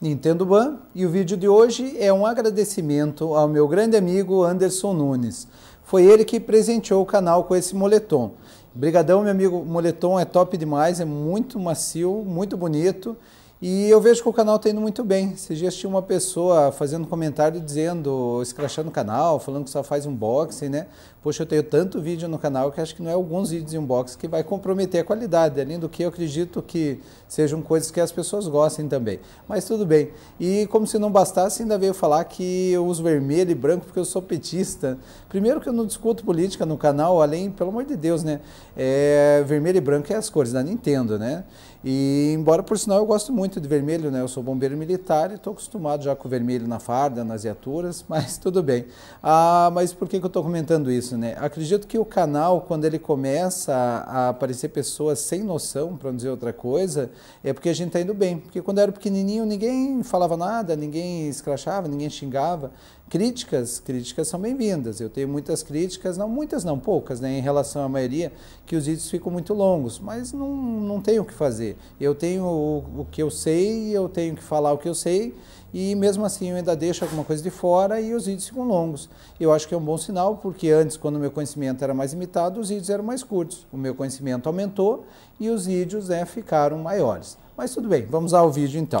Nintendo Ban e o vídeo de hoje é um agradecimento ao meu grande amigo Anderson Nunes. Foi ele que presenteou o canal com esse moletom. Obrigadão, meu amigo. O moletom é top demais, é muito macio, muito bonito e eu vejo que o canal está indo muito bem. Esses dias tinha uma pessoa fazendo comentário dizendo, escrachando o canal, falando que só faz unboxing, né? Poxa, eu tenho tanto vídeo no canal que acho que não é alguns vídeos de unboxing que vai comprometer a qualidade, além do que eu acredito que sejam coisas que as pessoas gostem também. Mas tudo bem. E como se não bastasse, ainda veio falar que eu uso vermelho e branco porque eu sou petista. Primeiro que eu não discuto política no canal, além, pelo amor de Deus, né? É, vermelho e branco é as cores da Nintendo, né? E embora por sinal eu gosto muito de vermelho, né? Eu sou bombeiro militar e estou acostumado já com vermelho na farda, nas viaturas, mas tudo bem. Ah, mas por que, que eu estou comentando isso, né? Acredito que o canal, quando ele começa a aparecer pessoas sem noção, para não dizer outra coisa, é porque a gente está indo bem. Porque quando eu era pequenininho ninguém falava nada, ninguém escrachava, ninguém xingava. Críticas, críticas são bem-vindas. Eu tenho muitas críticas, não muitas, não poucas, né, em relação à maioria, que os vídeos ficam muito longos, mas não, não tenho o que fazer. Eu tenho o, o que eu sei, eu tenho que falar o que eu sei, e mesmo assim eu ainda deixo alguma coisa de fora e os vídeos ficam longos. Eu acho que é um bom sinal, porque antes, quando o meu conhecimento era mais limitado, os vídeos eram mais curtos. O meu conhecimento aumentou e os vídeos né, ficaram maiores. Mas tudo bem, vamos ao vídeo então.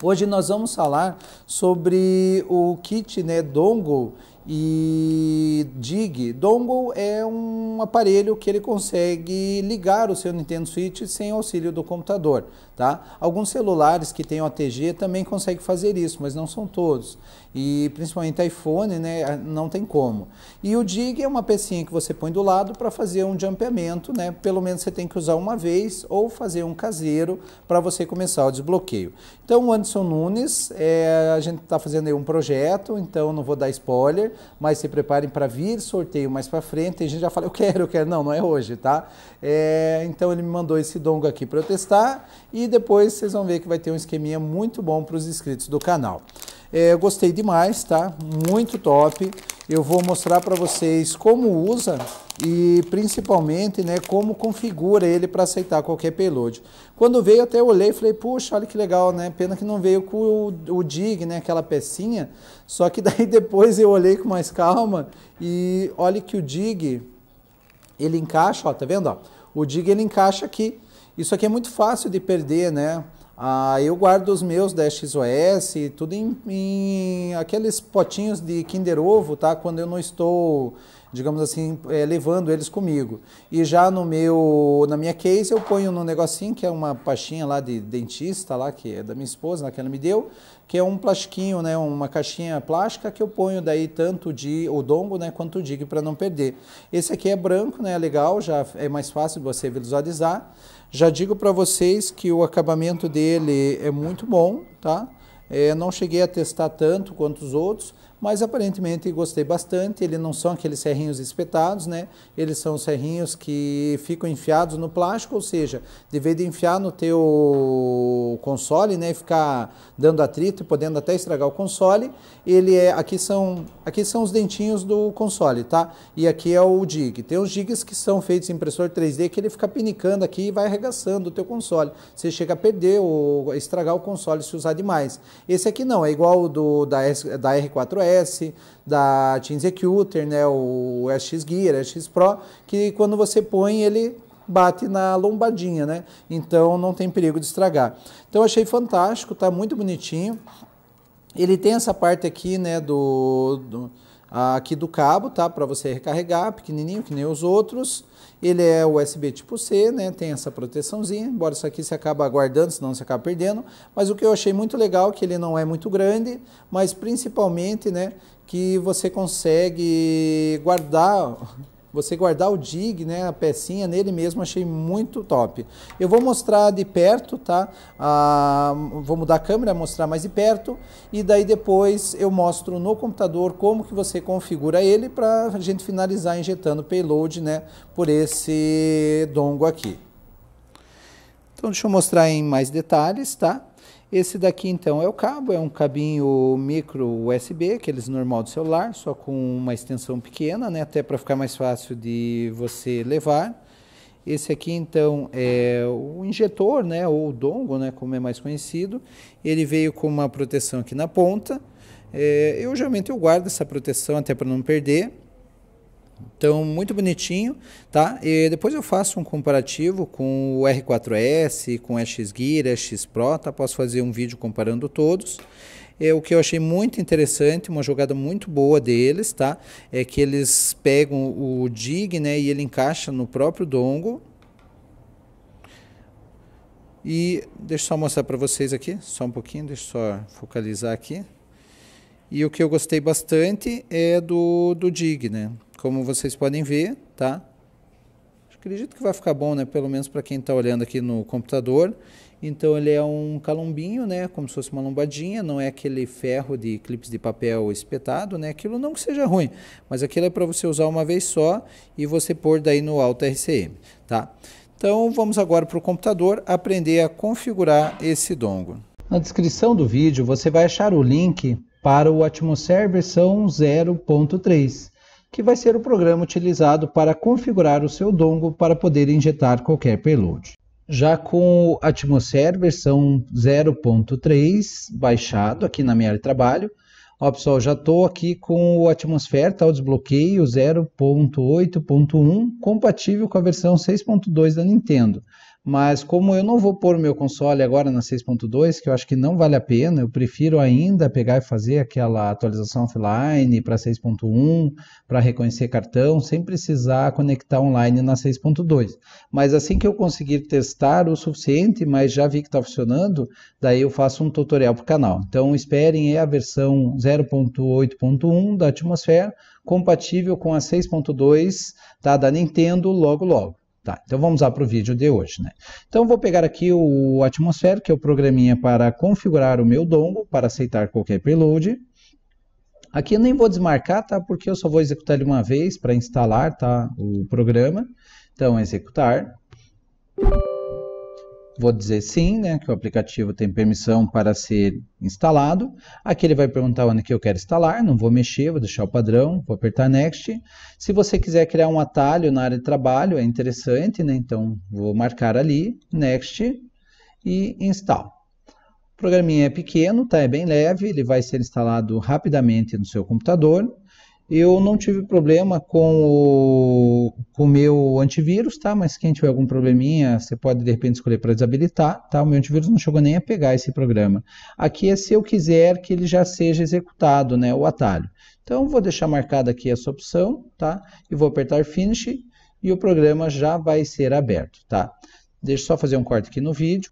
Hoje nós vamos falar sobre o kit né, Dongle e Dig. Dongle é um aparelho que ele consegue ligar o seu Nintendo Switch sem auxílio do computador, tá? Alguns celulares que têm OTG também conseguem fazer isso, mas não são todos e principalmente iPhone, né, não tem como. E o DIG é uma pecinha que você põe do lado para fazer um jumpeamento, né? Pelo menos você tem que usar uma vez ou fazer um caseiro para você começar o desbloqueio. Então, o Anderson Nunes, é, a gente está fazendo aí um projeto, então não vou dar spoiler, mas se preparem para vir sorteio mais para frente. A gente já fala, eu quero, eu quero. Não, não é hoje, tá? É, então, ele me mandou esse dongo aqui para eu testar e depois vocês vão ver que vai ter um esqueminha muito bom para os inscritos do canal. É, gostei demais, tá? Muito top. Eu vou mostrar para vocês como usa e principalmente, né, como configura ele para aceitar qualquer payload. Quando veio até olhei e falei, puxa, olha que legal, né? Pena que não veio com o, o dig, né, aquela pecinha. Só que daí depois eu olhei com mais calma e olha que o dig ele encaixa, ó, tá vendo, ó? O dig ele encaixa aqui. Isso aqui é muito fácil de perder, né? Ah, eu guardo os meus da XOS, tudo em, em aqueles potinhos de Kinder Ovo, tá? Quando eu não estou digamos assim, é, levando eles comigo. E já no meu, na minha case, eu ponho num negocinho que é uma pastinha lá de dentista lá que é da minha esposa, lá que ela me deu, que é um plastiquinho, né, uma caixinha plástica que eu ponho daí tanto de odongo, né, quanto o dig para não perder. Esse aqui é branco, né, é legal, já é mais fácil de você visualizar. Já digo para vocês que o acabamento dele é muito bom, tá? É, não cheguei a testar tanto quanto os outros, mas aparentemente gostei bastante. Eles não são aqueles serrinhos espetados, né? Eles são serrinhos que ficam enfiados no plástico, ou seja, deveria de enfiar no teu console, né, e ficar dando atrito e podendo até estragar o console, ele é aqui são aqui são os dentinhos do console, tá? E aqui é o jig. Tem os jigs que são feitos em impressor 3D que ele fica pinicando aqui e vai arregaçando o teu console. Você chega a perder ou estragar o console se usar demais. Esse aqui não, é igual do da, da R4S da Team Executor, né, o SX Gear, SX Pro, que quando você põe ele bate na lombadinha, né? Então não tem perigo de estragar. Então achei fantástico, tá muito bonitinho. Ele tem essa parte aqui, né, do, do aqui do cabo, tá? Para você recarregar, pequenininho, que nem os outros. Ele é USB tipo C, né? Tem essa proteçãozinha, embora isso aqui se acaba guardando, senão você acaba perdendo. Mas o que eu achei muito legal é que ele não é muito grande, mas principalmente, né, que você consegue guardar você guardar o dig, né, a pecinha nele mesmo, achei muito top. Eu vou mostrar de perto, tá? Ah, vou mudar a câmera, mostrar mais de perto e daí depois eu mostro no computador como que você configura ele para a gente finalizar injetando payload, né, por esse dongo aqui. Então deixa eu mostrar em mais detalhes, tá? Esse daqui então é o cabo, é um cabinho micro USB, aqueles normal do celular, só com uma extensão pequena, né, até para ficar mais fácil de você levar. Esse aqui então é o injetor, né, ou o dongo, né, como é mais conhecido. Ele veio com uma proteção aqui na ponta. É, eu geralmente eu guardo essa proteção até para não perder. Então, muito bonitinho, tá? E depois eu faço um comparativo com o R4S, com o X Gear, X Pro, tá? Posso fazer um vídeo comparando todos. É, o que eu achei muito interessante, uma jogada muito boa deles, tá? É que eles pegam o dig, né, e ele encaixa no próprio dongo. E deixa eu só mostrar para vocês aqui, só um pouquinho, deixa eu só focalizar aqui. E o que eu gostei bastante é do, do dig, né? como vocês podem ver, tá? Acredito que vai ficar bom, né? Pelo menos para quem está olhando aqui no computador. Então ele é um calombinho, né? Como se fosse uma lombadinha, não é aquele ferro de clipes de papel espetado, né? Aquilo não que seja ruim, mas aquilo é para você usar uma vez só e você pôr daí no alto RCM, tá? Então vamos agora para o computador aprender a configurar esse dongo. Na descrição do vídeo você vai achar o link para o Atmosphere versão 0.3 que vai ser o programa utilizado para configurar o seu dongle para poder injetar qualquer payload. Já com o Atmosphere versão 0.3 baixado aqui na minha área de trabalho, ó pessoal, já estou aqui com o Atmosphere, tá o desbloqueio 0.8.1, compatível com a versão 6.2 da Nintendo mas como eu não vou pôr meu console agora na 6.2, que eu acho que não vale a pena, eu prefiro ainda pegar e fazer aquela atualização offline para 6.1, para reconhecer cartão, sem precisar conectar online na 6.2. Mas assim que eu conseguir testar o suficiente, mas já vi que está funcionando, daí eu faço um tutorial para o canal. Então esperem é a versão 0.8.1 da Atmosfera, compatível com a 6.2 tá, da Nintendo logo logo. Tá, então vamos lá para o vídeo de hoje. Né? Então vou pegar aqui o Atmosphere, que é o programinha para configurar o meu dongle para aceitar qualquer payload. Aqui eu nem vou desmarcar, tá? Porque eu só vou executar ele uma vez para instalar tá? o programa. Então, executar vou dizer sim, né, que o aplicativo tem permissão para ser instalado. Aqui ele vai perguntar onde que eu quero instalar, não vou mexer, vou deixar o padrão, vou apertar Next. Se você quiser criar um atalho na área de trabalho, é interessante, né, então vou marcar ali, Next e Install. O programinha é pequeno, tá, é bem leve, ele vai ser instalado rapidamente no seu computador. Eu não tive problema com o com meu antivírus, tá? Mas quem tiver algum probleminha, você pode de repente escolher para desabilitar, tá? O meu antivírus não chegou nem a pegar esse programa. Aqui é se eu quiser que ele já seja executado, né? O atalho. Então vou deixar marcada aqui essa opção, tá? E vou apertar Finish e o programa já vai ser aberto, tá? Deixa eu só fazer um corte aqui no vídeo.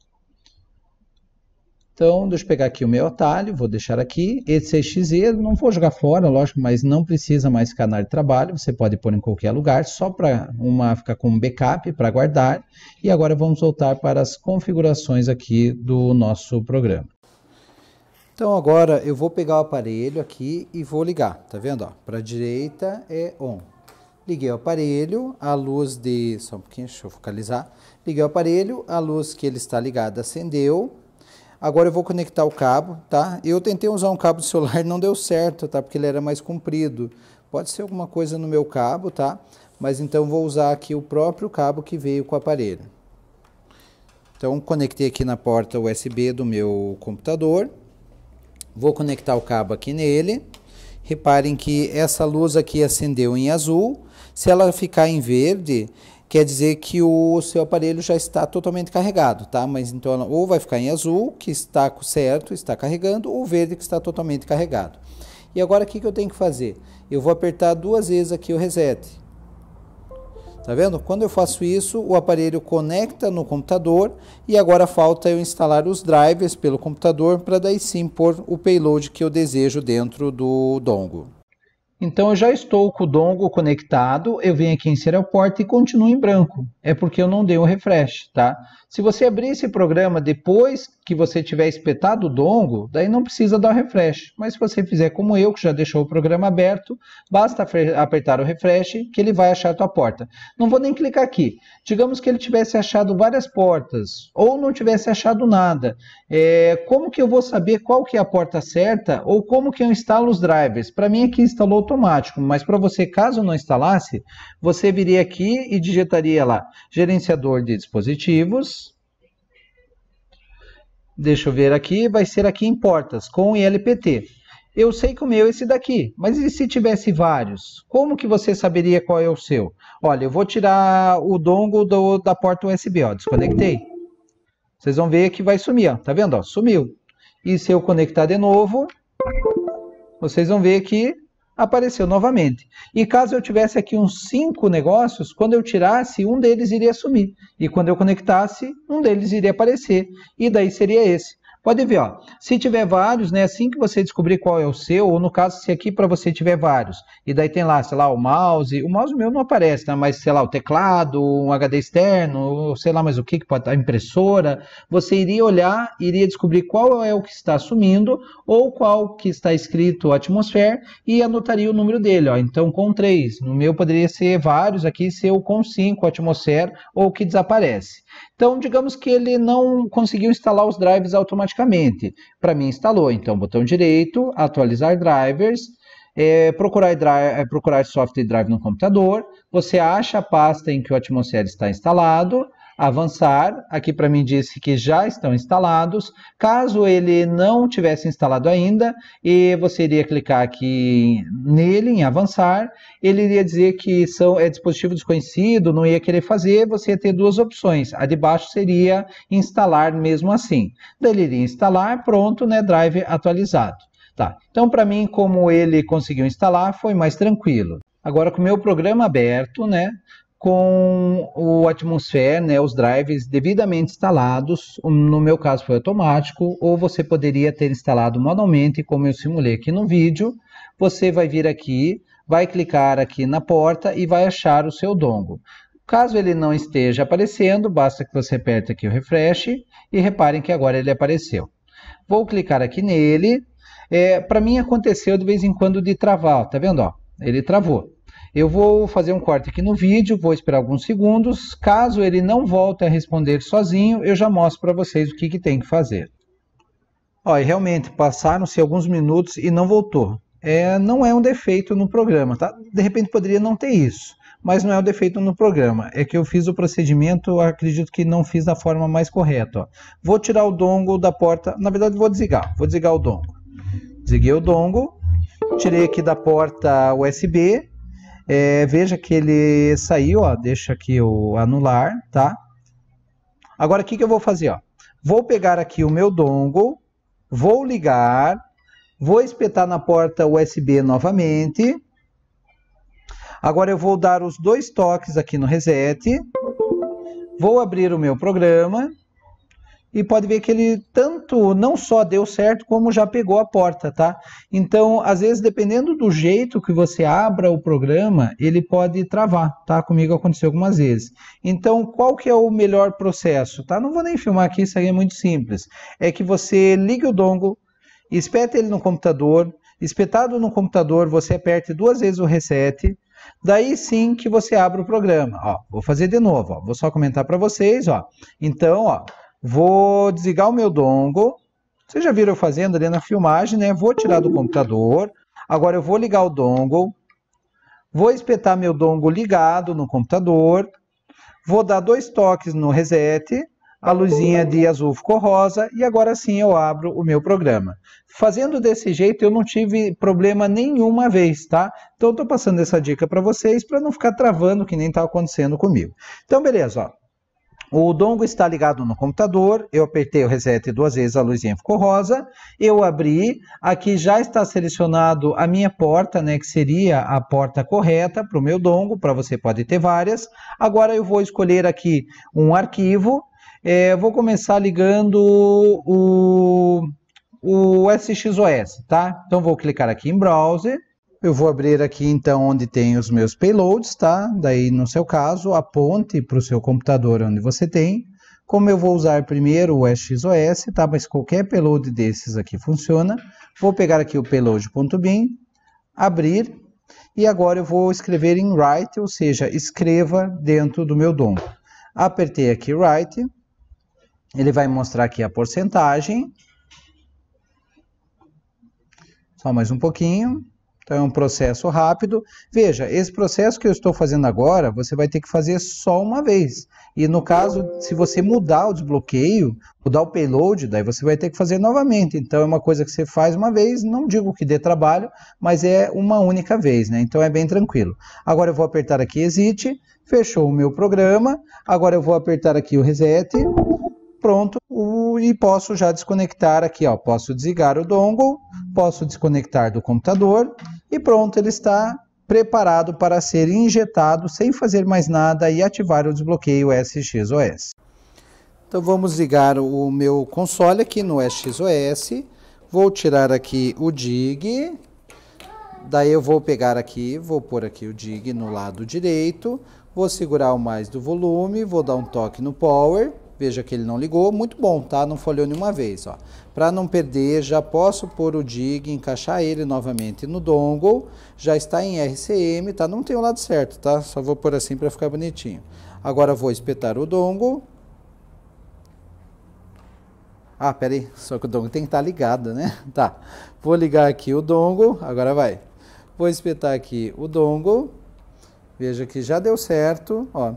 Então, deixa eu pegar aqui o meu atalho, vou deixar aqui. Esse CXE, não vou jogar fora, lógico, mas não precisa mais canar de trabalho. Você pode pôr em qualquer lugar, só para uma ficar com backup, para guardar. E agora vamos voltar para as configurações aqui do nosso programa. Então agora eu vou pegar o aparelho aqui e vou ligar, tá vendo? Para a direita é ON. Liguei o aparelho, a luz de... só um pouquinho, deixa eu focalizar. Liguei o aparelho, a luz que ele está ligada acendeu Agora eu vou conectar o cabo, tá? Eu tentei usar um cabo de celular, não deu certo, tá? Porque ele era mais comprido. Pode ser alguma coisa no meu cabo, tá? Mas então vou usar aqui o próprio cabo que veio com o aparelho. Então conectei aqui na porta USB do meu computador. Vou conectar o cabo aqui nele. Reparem que essa luz aqui acendeu em azul. Se ela ficar em verde, quer dizer que o seu aparelho já está totalmente carregado, tá? Mas então ela ou vai ficar em azul, que está certo, está carregando, ou verde, que está totalmente carregado. E agora o que, eu tenho que fazer? Eu vou apertar duas vezes aqui o reset. Tá vendo? Quando eu faço isso, o aparelho conecta no computador e agora falta eu instalar os drivers pelo computador para daí sim pôr o payload que eu desejo dentro do dongle. Então eu já estou com o dongle conectado, eu venho aqui em Serial Port e continuo em branco. É porque eu não dei o refresh, tá? Se você abrir esse programa depois que você tiver espetado o dongo, daí não precisa dar o refresh. Mas se você fizer como eu, que já deixou o programa aberto, basta apertar o refresh que ele vai achar a tua porta. Não vou nem clicar aqui. Digamos que ele tivesse achado várias portas ou não tivesse achado nada. É, como que eu vou saber qual que é a porta certa ou como que eu instalo os drivers? Para mim aqui instalou automático, mas para você, caso não instalasse, você viria aqui e digitaria lá gerenciador de dispositivos Deixa eu ver aqui, vai ser aqui em portas, com ILPT. Eu sei que o meu é esse daqui, mas e se tivesse vários? Como que você saberia qual é o seu? Olha, eu vou tirar o dongle do, da porta USB, ó, desconectei. Vocês vão ver que vai sumir, ó, tá vendo? Ó, sumiu. E se eu conectar de novo, vocês vão ver que apareceu novamente. E caso eu tivesse aqui uns cinco negócios, quando eu tirasse, um deles iria sumir. E quando eu conectasse, um deles iria aparecer. E daí seria esse. Pode ver, ó. Se tiver vários, né? Assim que você descobrir qual é o seu, ou no caso, se aqui para você tiver vários, e daí tem lá, sei lá, o mouse. O mouse meu não aparece, né? Mas, sei lá, o teclado, um HD externo, sei lá mais o que, que pode a impressora. Você iria olhar, iria descobrir qual é o que está sumindo, ou qual que está escrito atmosfera, e anotaria o número dele, ó. Então, com três, No meu poderia ser vários aqui, ser o com cinco atmosfera, ou que desaparece. Então, digamos que ele não conseguiu instalar os drives automaticamente automaticamente. Para mim, instalou. Então, botão direito, atualizar drivers, é, procurar, drive, é, procurar software drive no computador. Você acha a pasta em que o Atmosfera está instalado avançar. Aqui para mim disse que já estão instalados. Caso ele não tivesse instalado ainda, e você iria clicar aqui nele, em avançar, ele iria dizer que são, é dispositivo desconhecido, não ia querer fazer, você ia ter duas opções. A de baixo seria instalar mesmo assim. Daí ele iria instalar, pronto, né, drive atualizado. Tá. Então, para mim, como ele conseguiu instalar, foi mais tranquilo. Agora, com o meu programa aberto, né, com o Atmosphere, né, os drives devidamente instalados, no meu caso foi automático, ou você poderia ter instalado manualmente, como eu simulei aqui no vídeo. Você vai vir aqui, vai clicar aqui na porta e vai achar o seu dongle. Caso ele não esteja aparecendo, basta que você aperte aqui o refresh e reparem que agora ele apareceu. Vou clicar aqui nele. É, Para mim aconteceu de vez em quando de travar, ó, tá vendo? Ó, ele travou. Eu vou fazer um corte aqui no vídeo, vou esperar alguns segundos. Caso ele não volte a responder sozinho, eu já mostro para vocês o que, que tem que fazer. Olha, realmente, passaram-se alguns minutos e não voltou. É, não é um defeito no programa, tá? De repente poderia não ter isso, mas não é um defeito no programa. É que eu fiz o procedimento, acredito que não fiz da forma mais correta. Ó. Vou tirar o dongle da porta, na verdade vou desligar, vou desligar o dongle. Desliguei o dongle, tirei aqui da porta USB, é, veja que ele saiu, ó, deixa aqui o anular, tá? Agora o que, que eu vou fazer? Ó? Vou pegar aqui o meu dongle, vou ligar, vou espetar na porta USB novamente. Agora eu vou dar os dois toques aqui no reset, vou abrir o meu programa e pode ver que ele tanto não só deu certo, como já pegou a porta, tá? Então, às vezes, dependendo do jeito que você abra o programa, ele pode travar, tá? Comigo aconteceu algumas vezes. Então, qual que é o melhor processo, tá? Não vou nem filmar aqui, isso aí é muito simples. É que você ligue o dongle, espeta ele no computador, espetado no computador, você aperte duas vezes o reset, Daí sim que você abre o programa. Ó, vou fazer de novo. Ó. Vou só comentar para vocês. Ó. Então, ó, Vou desligar o meu dongle. Vocês já viram eu fazendo ali na filmagem, né? Vou tirar do computador. Agora eu vou ligar o dongle. Vou espetar meu dongle ligado no computador. Vou dar dois toques no reset. A luzinha de azul ficou rosa e agora sim eu abro o meu programa. Fazendo desse jeito eu não tive problema nenhuma vez, tá? Então estou passando essa dica para vocês para não ficar travando que nem está acontecendo comigo. Então beleza, ó. O dongo está ligado no computador, eu apertei o reset duas vezes, a luzinha ficou rosa, eu abri, aqui já está selecionado a minha porta, né, que seria a porta correta para o meu dongo, para você pode ter várias. Agora eu vou escolher aqui um arquivo, é, vou começar ligando o, o SXOS, tá? Então vou clicar aqui em Browser, eu vou abrir aqui então onde tem os meus payloads, tá? Daí no seu caso, aponte para o seu computador onde você tem. Como eu vou usar primeiro o XOS, tá? Mas qualquer payload desses aqui funciona. Vou pegar aqui o payload.bin, abrir e agora eu vou escrever em write, ou seja, escreva dentro do meu dom. Apertei aqui write, ele vai mostrar aqui a porcentagem. Só mais um pouquinho. Então é um processo rápido. Veja, esse processo que eu estou fazendo agora, você vai ter que fazer só uma vez. E no caso, se você mudar o desbloqueio, mudar o payload, daí você vai ter que fazer novamente. Então é uma coisa que você faz uma vez, não digo que dê trabalho, mas é uma única vez, né? Então é bem tranquilo. Agora eu vou apertar aqui exit, fechou o meu programa. Agora eu vou apertar aqui o reset. Pronto, o, e posso já desconectar aqui, ó, posso desligar o dongle, posso desconectar do computador, e pronto, ele está preparado para ser injetado sem fazer mais nada e ativar o desbloqueio SXOS. Então vamos ligar o meu console aqui no SXOS, vou tirar aqui o DIG, daí eu vou pegar aqui, vou pôr aqui o DIG no lado direito, vou segurar o mais do volume, vou dar um toque no Power, Veja que ele não ligou, muito bom, tá? Não folheou nenhuma vez, ó. Para não perder, já posso pôr o DIG, encaixar ele novamente no dongle, já está em RCM, tá? Não tem o lado certo, tá? Só vou pôr assim para ficar bonitinho. Agora vou espetar o dongle. Ah, peraí, só que o dongle tem que estar tá ligado, né? Tá, vou ligar aqui o dongle, agora vai. Vou espetar aqui o dongle, veja que já deu certo, ó.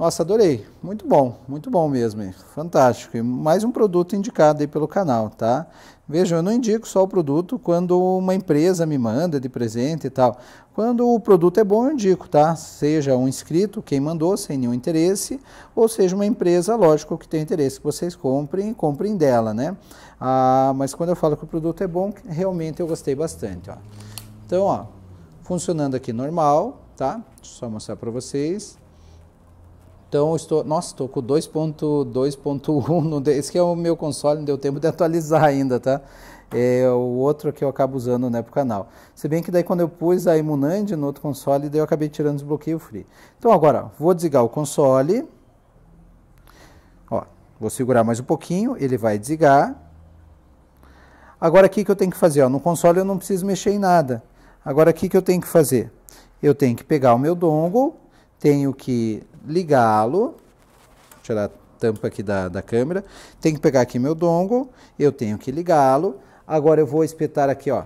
Nossa, adorei. Muito bom, muito bom mesmo. Fantástico. E mais um produto indicado aí pelo canal, tá? Vejam, eu não indico só o produto quando uma empresa me manda de presente e tal. Quando o produto é bom, eu indico, tá? Seja um inscrito, quem mandou, sem nenhum interesse, ou seja uma empresa, lógico, que tem interesse que vocês comprem, comprem dela, né? Ah, mas quando eu falo que o produto é bom, realmente eu gostei bastante, ó. Então, ó, funcionando aqui normal, tá? Deixa eu só mostrar para vocês. Então, estou, nossa, estou com 2.2.1, esse que é o meu console, não deu tempo de atualizar ainda, tá? É o outro que eu acabo usando, né, pro canal. Se bem que daí quando eu pus a Imunand no outro console, daí eu acabei tirando o desbloqueio free. Então agora, vou desligar o console. Ó, vou segurar mais um pouquinho, ele vai desligar. Agora aqui que eu tenho que fazer, ó, no console eu não preciso mexer em nada. Agora aqui que eu tenho que fazer? Eu tenho que pegar o meu dongle tenho que ligá-lo, tirar a tampa aqui da, da câmera, tenho que pegar aqui meu dongle, eu tenho que ligá-lo, agora eu vou espetar aqui ó,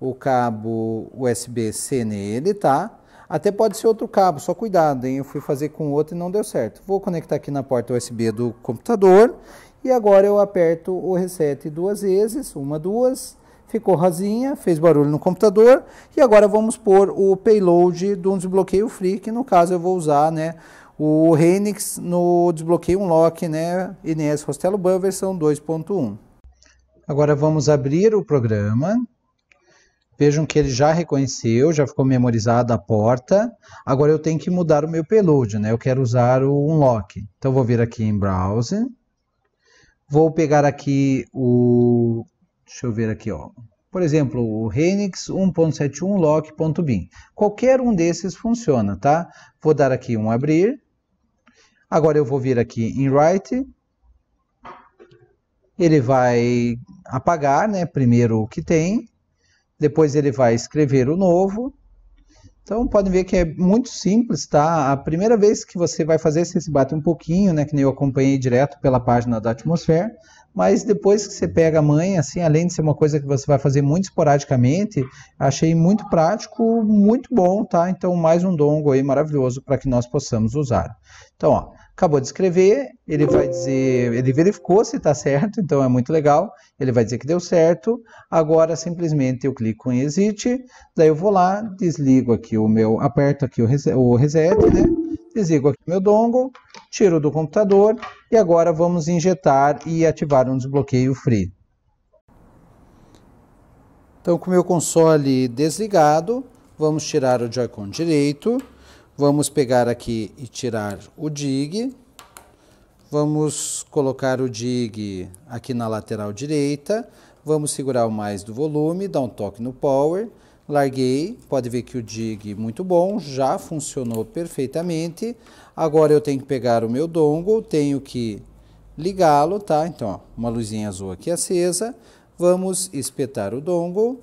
o cabo USB-C nele, tá? Até pode ser outro cabo, só cuidado, hein? Eu fui fazer com outro e não deu certo. Vou conectar aqui na porta USB do computador e agora eu aperto o reset duas vezes, uma, duas, ficou rasinha, fez barulho no computador, e agora vamos pôr o payload de um desbloqueio free, que no caso eu vou usar né, o Renix no desbloqueio unlock, né, NS Rostelo Ban versão 2.1. Agora vamos abrir o programa. Vejam que ele já reconheceu, já ficou memorizada a porta. Agora eu tenho que mudar o meu payload, né? Eu quero usar o unlock. Então vou vir aqui em browser. Vou pegar aqui o Deixa eu ver aqui, ó. Por exemplo, o Renix 1.71 lock.bin. Qualquer um desses funciona, tá? Vou dar aqui um abrir. Agora eu vou vir aqui em write. Ele vai apagar, né, primeiro o que tem. Depois ele vai escrever o novo. Então, podem ver que é muito simples, tá? A primeira vez que você vai fazer, você se bate um pouquinho, né? Que nem eu acompanhei direto pela página da Atmosfera. Mas depois que você pega a mãe, assim, além de ser uma coisa que você vai fazer muito esporadicamente, achei muito prático, muito bom, tá? Então, mais um dongo aí maravilhoso para que nós possamos usar. Então, ó, acabou de escrever, ele vai dizer, ele verificou se está certo, então é muito legal, ele vai dizer que deu certo, agora simplesmente eu clico em exit, daí eu vou lá, desligo aqui o meu, aperto aqui o reset, o reset né? desligo aqui meu dongle, tiro do computador e agora vamos injetar e ativar um desbloqueio free. Então com o meu console desligado, vamos tirar o Joy-Con direito, Vamos pegar aqui e tirar o dig. Vamos colocar o dig aqui na lateral direita. Vamos segurar o mais do volume, dar um toque no power. Larguei, pode ver que o dig muito bom, já funcionou perfeitamente. Agora eu tenho que pegar o meu dongle, tenho que ligá-lo, tá? Então, ó, uma luzinha azul aqui acesa. Vamos espetar o dongle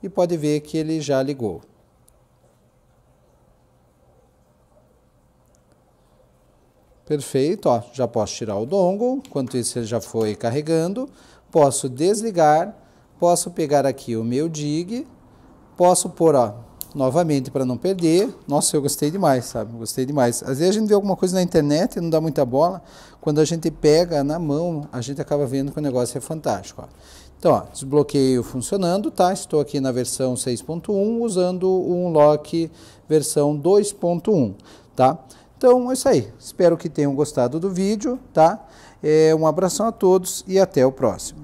e pode ver que ele já ligou. Perfeito, ó, já posso tirar o dongle, enquanto isso ele já foi carregando. Posso desligar, posso pegar aqui o meu dig, posso pôr, ó, novamente para não perder. Nossa, eu gostei demais, sabe? Gostei demais. Às vezes a gente vê alguma coisa na internet e não dá muita bola. Quando a gente pega na mão, a gente acaba vendo que o negócio é fantástico. Ó. Então, ó, desbloqueio funcionando, tá? Estou aqui na versão 6.1 usando o unlock versão 2.1, tá? Então é isso aí. Espero que tenham gostado do vídeo, tá? É, um abração a todos e até o próximo.